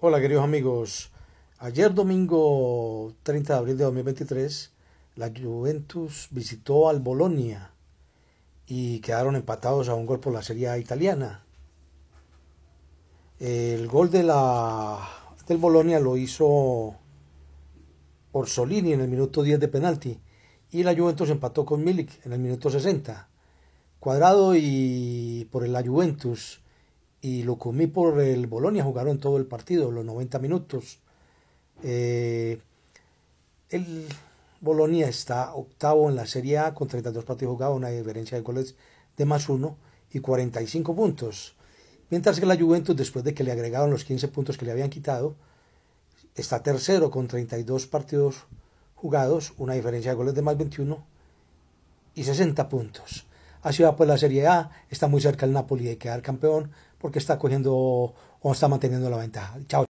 Hola queridos amigos, ayer domingo 30 de abril de 2023 la Juventus visitó al Bolonia y quedaron empatados a un gol por la Serie A italiana. El gol de la, del Bolonia lo hizo Orsolini en el minuto 10 de penalti y la Juventus empató con Milik en el minuto 60. Cuadrado y por la Juventus y lo comí por el Bolonia, jugaron todo el partido, los 90 minutos. Eh, el Bolonia está octavo en la Serie A con 32 partidos jugados, una diferencia de goles de más uno y 45 puntos. Mientras que la Juventus, después de que le agregaron los 15 puntos que le habían quitado, está tercero con 32 partidos jugados, una diferencia de goles de más 21 y 60 puntos. Así va pues la Serie A, está muy cerca el Napoli de quedar campeón porque está cogiendo o está manteniendo la ventaja. Chao.